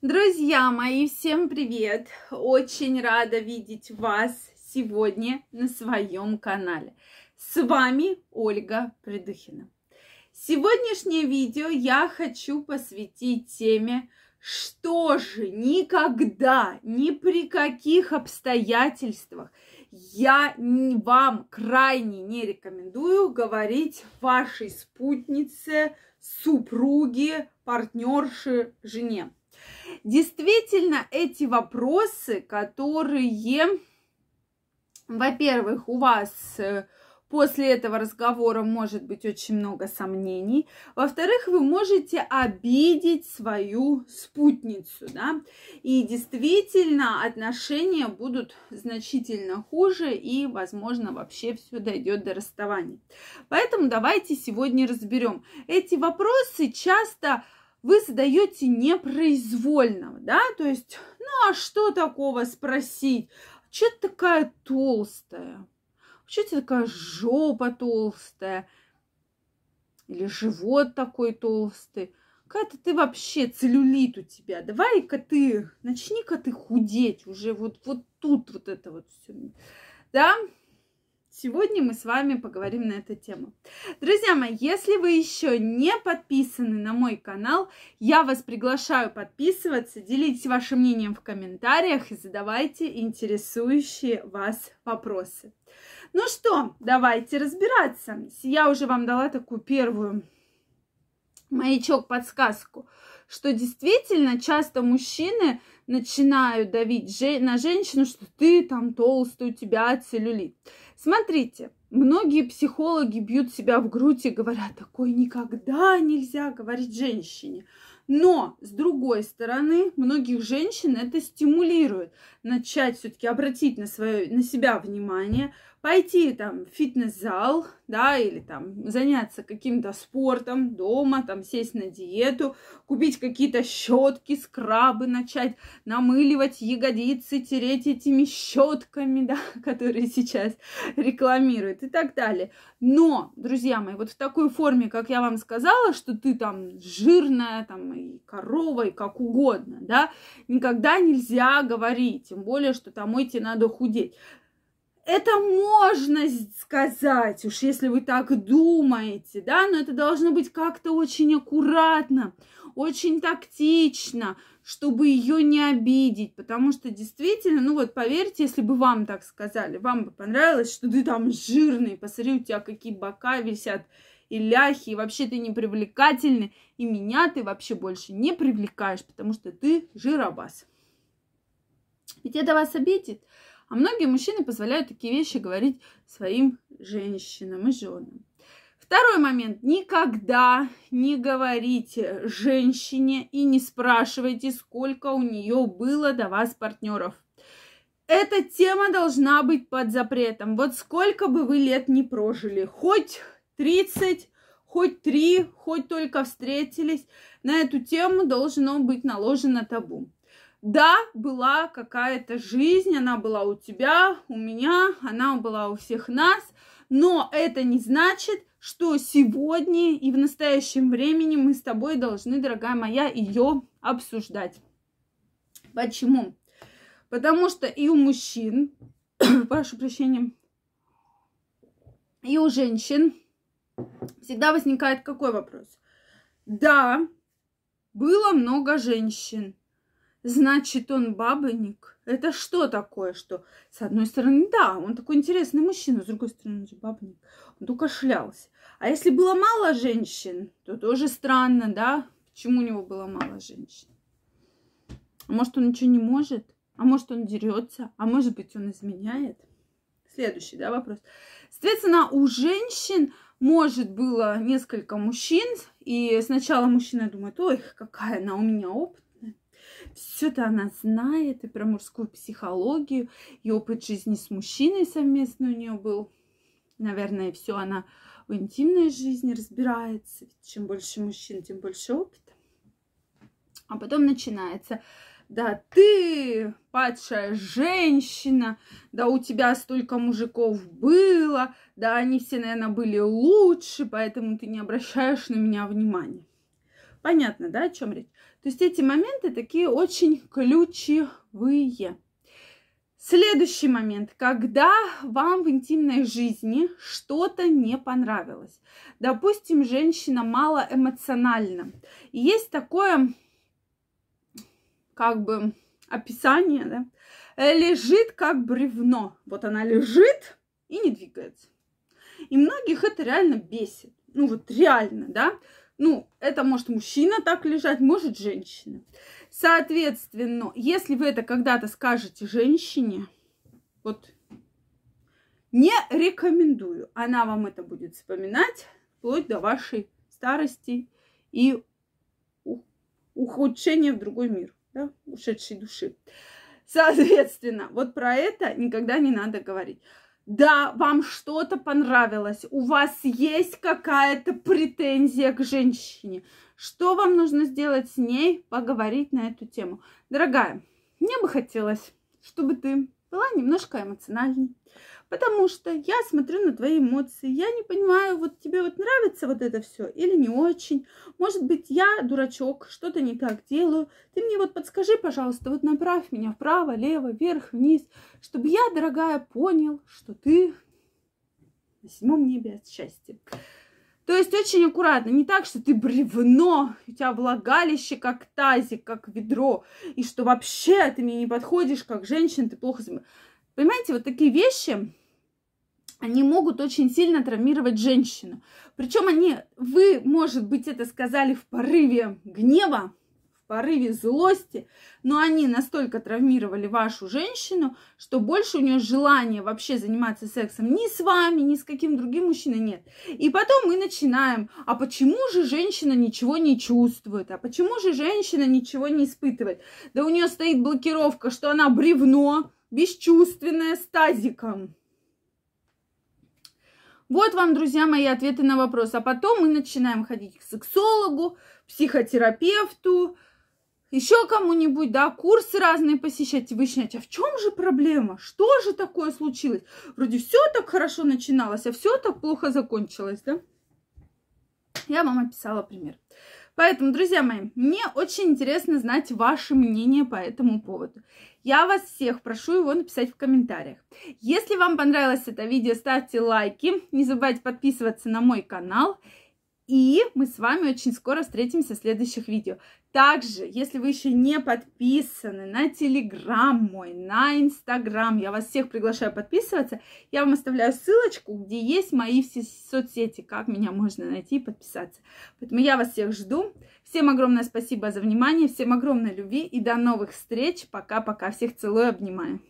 Друзья мои, всем привет! Очень рада видеть вас сегодня на своем канале. С вами Ольга Придухина. Сегодняшнее видео я хочу посвятить теме, что же никогда, ни при каких обстоятельствах я вам крайне не рекомендую говорить вашей спутнице, супруге, партнерше, жене Действительно, эти вопросы, которые, во-первых, у вас э, после этого разговора может быть очень много сомнений. Во-вторых, вы можете обидеть свою спутницу, да, и действительно отношения будут значительно хуже, и, возможно, вообще все дойдет до расставания. Поэтому давайте сегодня разберем. Эти вопросы часто вы задаете непроизвольно, да, то есть, ну а что такого спросить? Че ты такая толстая? Че ты такая жопа толстая? Или живот такой толстый? Какая-то ты вообще целлюлит у тебя. Давай-ка ты, начни-ка ты худеть уже вот, вот тут вот это вот все. Да? Сегодня мы с вами поговорим на эту тему. Друзья мои, если вы еще не подписаны на мой канал, я вас приглашаю подписываться, делитесь вашим мнением в комментариях и задавайте интересующие вас вопросы. Ну что, давайте разбираться. Я уже вам дала такую первую маячок-подсказку, что действительно часто мужчины начинают давить на женщину, что ты там толстый, у тебя целлюлит. Смотрите, многие психологи бьют себя в грудь и говорят, такое никогда нельзя говорить женщине. Но, с другой стороны, многих женщин это стимулирует начать все-таки обратить на, свое, на себя внимание, пойти там в фитнес-зал, да, или там заняться каким-то спортом дома, там сесть на диету, купить какие-то щетки, скрабы, начать намыливать ягодицы, тереть этими щетками, да, которые сейчас рекламируют и так далее. Но, друзья мои, вот в такой форме, как я вам сказала, что ты там жирная, там и корова, и как угодно, да, никогда нельзя говорить, тем более, что там идти надо худеть это можно сказать, уж если вы так думаете, да, но это должно быть как-то очень аккуратно, очень тактично, чтобы ее не обидеть, потому что действительно, ну вот поверьте, если бы вам так сказали, вам бы понравилось, что ты там жирный, посмотри, у тебя какие бока висят, и ляхи, и вообще ты не привлекательный, и меня ты вообще больше не привлекаешь, потому что ты жиробас. Ведь это вас обидит. А многие мужчины позволяют такие вещи говорить своим женщинам и женам. Второй момент. Никогда не говорите женщине и не спрашивайте, сколько у нее было до вас партнеров. Эта тема должна быть под запретом. Вот сколько бы вы лет не прожили, хоть 30, хоть 3, хоть только встретились, на эту тему должно быть наложено табу. Да, была какая-то жизнь, она была у тебя, у меня, она была у всех нас, но это не значит, что сегодня и в настоящем времени мы с тобой должны, дорогая моя, ее обсуждать. Почему? Потому что и у мужчин, прошу прощения, и у женщин всегда возникает какой вопрос? Да, было много женщин, Значит, он бабник. Это что такое, что с одной стороны, да, он такой интересный мужчина, с другой стороны, бабник. Он только шлялся. А если было мало женщин, то тоже странно, да? Почему у него было мало женщин? А может, он ничего не может? А может, он дерется? А может быть, он изменяет? Следующий, да, вопрос. Соответственно, у женщин может было несколько мужчин, и сначала мужчина думает, ой, какая она у меня опыт все-то она знает и про мужскую психологию, и опыт жизни с мужчиной совместно у нее был. Наверное, все она в интимной жизни разбирается. Чем больше мужчин, тем больше опыта. А потом начинается. Да ты, падшая женщина, да у тебя столько мужиков было, да они все, наверное, были лучше, поэтому ты не обращаешь на меня внимания. Понятно, да, о чем речь? То есть эти моменты такие очень ключевые. Следующий момент, когда вам в интимной жизни что-то не понравилось. Допустим, женщина малоэмоциональна. И есть такое, как бы, описание, да? Э, лежит как бревно. Вот она лежит и не двигается. И многих это реально бесит. Ну вот реально, да? Ну, это может мужчина так лежать, может женщина. Соответственно, если вы это когда-то скажете женщине, вот не рекомендую. Она вам это будет вспоминать вплоть до вашей старости и ухудшения в другой мир, да, ушедшей души. Соответственно, вот про это никогда не надо говорить да, вам что-то понравилось, у вас есть какая-то претензия к женщине. Что вам нужно сделать с ней? Поговорить на эту тему. Дорогая, мне бы хотелось, чтобы ты была немножко эмоциональной. Потому что я смотрю на твои эмоции, я не понимаю, вот тебе вот нравится вот это все или не очень. Может быть, я дурачок, что-то не так делаю. Ты мне вот подскажи, пожалуйста, вот направь меня вправо, лево, вверх, вниз, чтобы я, дорогая, понял, что ты на седьмом небе от счастья. То есть очень аккуратно, не так, что ты бревно, у тебя влагалище как тазик, как ведро, и что вообще ты мне не подходишь, как женщина, ты плохо... Понимаете, вот такие вещи, они могут очень сильно травмировать женщину. Причем они, вы, может быть, это сказали в порыве гнева, порыве злости, но они настолько травмировали вашу женщину, что больше у нее желания вообще заниматься сексом ни с вами, ни с каким другим мужчиной нет. И потом мы начинаем, а почему же женщина ничего не чувствует, а почему же женщина ничего не испытывает? Да у нее стоит блокировка, что она бревно, бесчувственная, с тазиком. Вот вам, друзья мои, ответы на вопрос. А потом мы начинаем ходить к сексологу, психотерапевту, еще кому-нибудь, да, курсы разные посещать и выяснять, а в чем же проблема, что же такое случилось? Вроде все так хорошо начиналось, а все так плохо закончилось, да? Я вам описала пример. Поэтому, друзья мои, мне очень интересно знать ваше мнение по этому поводу. Я вас всех прошу его написать в комментариях. Если вам понравилось это видео, ставьте лайки. Не забывайте подписываться на мой канал. И мы с вами очень скоро встретимся в следующих видео. Также, если вы еще не подписаны на Телеграм мой, на Инстаграм, я вас всех приглашаю подписываться. Я вам оставляю ссылочку, где есть мои все соцсети, как меня можно найти и подписаться. Поэтому я вас всех жду. Всем огромное спасибо за внимание, всем огромной любви и до новых встреч. Пока-пока. Всех целую, обнимаю.